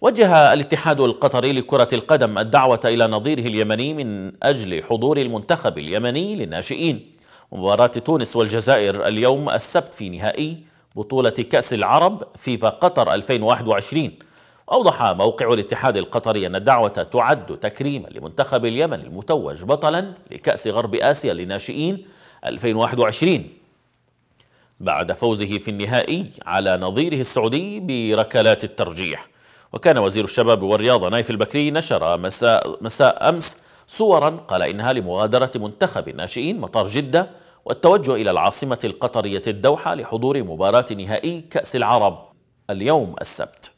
وجه الاتحاد القطري لكرة القدم الدعوة إلى نظيره اليمني من أجل حضور المنتخب اليمني للناشئين مباراة تونس والجزائر اليوم السبت في نهائي بطولة كأس العرب فيفا قطر 2021 أوضح موقع الاتحاد القطري أن الدعوة تعد تكريما لمنتخب اليمن المتوج بطلا لكأس غرب آسيا للناشئين 2021 بعد فوزه في النهائي على نظيره السعودي بركلات الترجيح وكان وزير الشباب والرياضة نايف البكري نشر مساء, مساء أمس صورا قال إنها لمغادرة منتخب الناشئين مطار جدة والتوجه إلى العاصمة القطرية الدوحة لحضور مباراة نهائي كأس العرب اليوم السبت